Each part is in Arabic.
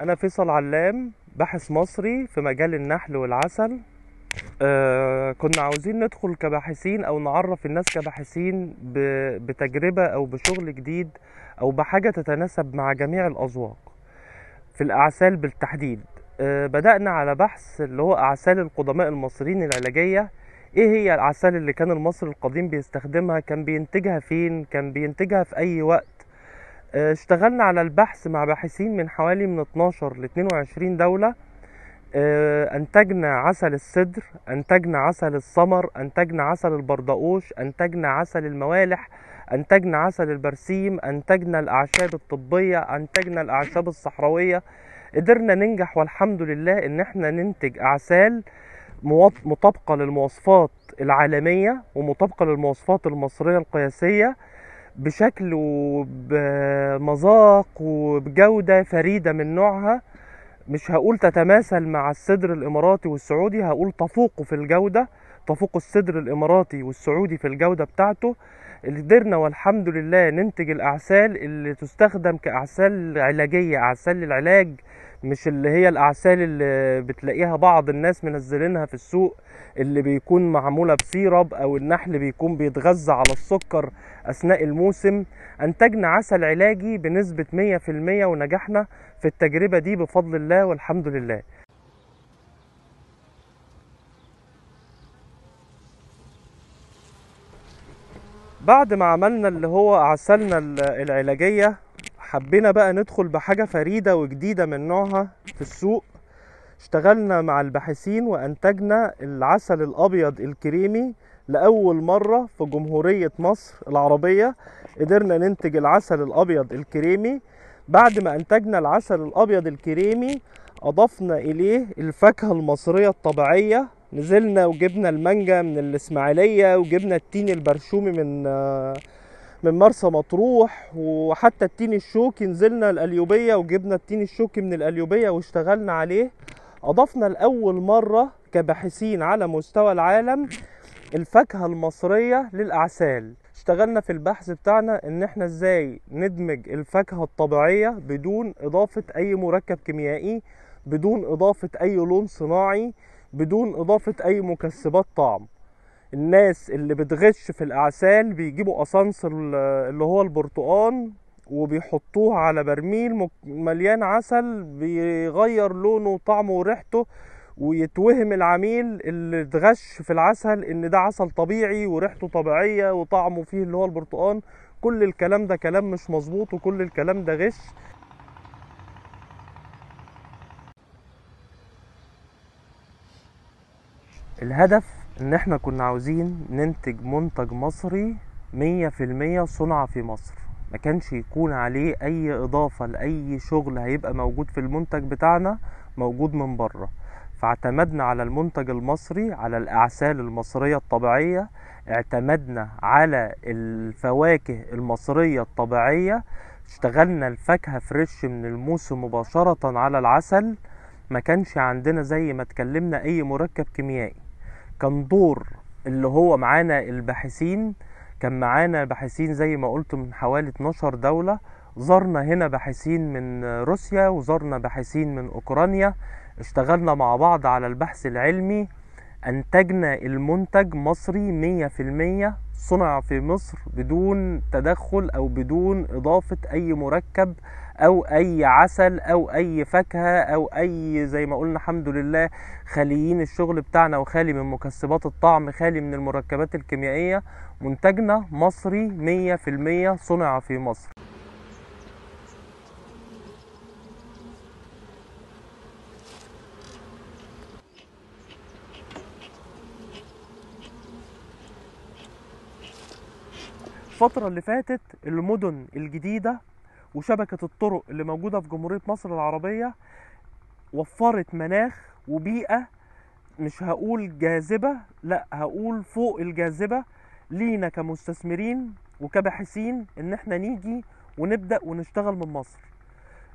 انا فيصل علام باحث مصري في مجال النحل والعسل آه كنا عاوزين ندخل كباحثين او نعرف الناس كباحثين بتجربه او بشغل جديد او بحاجه تتناسب مع جميع الاذواق في الاعسال بالتحديد آه بدانا على بحث اللي هو اعسال القدماء المصريين العلاجيه ايه هي الاعسال اللي كان المصري القديم بيستخدمها كان بينتجها فين كان بينتجها في اي وقت اشتغلنا على البحث مع باحثين من حوالي من 12 ل 22 دولة آه، انتجنا عسل السدر انتجنا عسل السمر انتجنا عسل البردقوش انتجنا عسل الموالح انتجنا عسل البرسيم انتجنا الاعشاب الطبية انتجنا الاعشاب الصحراوية قدرنا ننجح والحمد لله ان احنا ننتج اعسال مطابقة للمواصفات العالمية ومطابقة للمواصفات المصرية القياسية بشكل وبمذاق وبجودة فريدة من نوعها مش هقول تتماثل مع الصدر الإماراتي والسعودي هقول تفوقه في الجودة تفوق الصدر الإماراتي والسعودي في الجودة بتاعته اللي قدرنا والحمد لله ننتج الأعسال اللي تستخدم كأعسال علاجية أعسال للعلاج مش اللي هي الاعسال اللي بتلاقيها بعض الناس منزلينها في السوق اللي بيكون معموله بسيرب او النحل بيكون بيتغذى على السكر اثناء الموسم انتجنا عسل علاجي بنسبه 100% ونجحنا في التجربه دي بفضل الله والحمد لله بعد ما عملنا اللي هو عسلنا العلاجيه حبينا بقى ندخل بحاجة فريدة وجديدة من نوعها في السوق اشتغلنا مع الباحثين وانتجنا العسل الابيض الكريمي لاول مره في جمهوريه مصر العربيه قدرنا ننتج العسل الابيض الكريمي بعد ما انتجنا العسل الابيض الكريمي اضفنا اليه الفاكهه المصريه الطبيعيه نزلنا وجبنا المانجا من الاسماعيليه وجبنا التين البرشومي من آه، من مرسى مطروح وحتى التين الشوكي نزلنا الأليوبية وجبنا التين الشوكي من الأليوبية واشتغلنا عليه أضفنا لأول مرة كباحثين على مستوى العالم الفاكهة المصرية للأعسال اشتغلنا في البحث بتاعنا ان احنا ازاي ندمج الفاكهة الطبيعية بدون اضافة اي مركب كيميائي بدون اضافة اي لون صناعي بدون اضافة اي مكسبات طعم الناس اللي بتغش في الاعسال بيجيبوا اسانسر اللي هو البرتقان وبيحطوه على برميل مليان عسل بيغير لونه وطعمه وريحته ويتوهم العميل اللي اتغش في العسل ان ده عسل طبيعي وريحته طبيعيه وطعمه فيه اللي هو البرتقان كل الكلام ده كلام مش مظبوط وكل الكلام ده غش الهدف ان احنا كنا عاوزين ننتج منتج مصري مية في المية صنع في مصر ما كانش يكون عليه اي اضافة لاي شغل هيبقى موجود في المنتج بتاعنا موجود من بره فاعتمدنا على المنتج المصري على الاعسال المصرية الطبيعية اعتمدنا على الفواكه المصرية الطبيعية اشتغلنا الفاكهة فريش من الموس مباشرة على العسل ما كانش عندنا زي ما اتكلمنا اي مركب كيميائي كان دور اللي هو معانا الباحثين كان معانا باحثين زي ما قلت من حوالي 12 دولة زرنا هنا باحثين من روسيا وزرنا باحثين من أوكرانيا اشتغلنا مع بعض على البحث العلمي أنتجنا المنتج مصري صنع في مصر بدون تدخل او بدون اضافه اي مركب او اي عسل او اي فاكهه او اي زي ما قلنا الحمد لله خاليين الشغل بتاعنا وخالي من مكسبات الطعم خالي من المركبات الكيميائيه منتجنا مصري 100% صنع في مصر الفترة اللي فاتت المدن الجديدة وشبكة الطرق اللي موجودة في جمهورية مصر العربية وفرت مناخ وبيئة مش هقول جاذبة لا هقول فوق الجاذبة لينا كمستثمرين وكباحثين ان احنا نيجي ونبدأ ونشتغل من مصر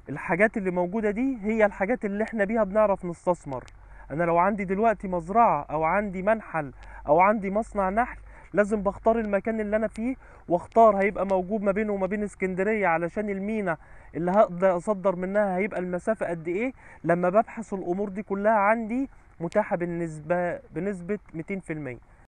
الحاجات اللي موجودة دي هي الحاجات اللي احنا بيها بنعرف نستثمر انا لو عندي دلوقتي مزرعة او عندي منحل او عندي مصنع نحل لازم بختار المكان اللي انا فيه واختار هيبقى موجود ما بينه وما بين اسكندريه علشان المينا اللي هقدر اصدر منها هيبقى المسافه قد ايه لما ببحث الامور دي كلها عندي متاحه بالنسبه بنسبه 200%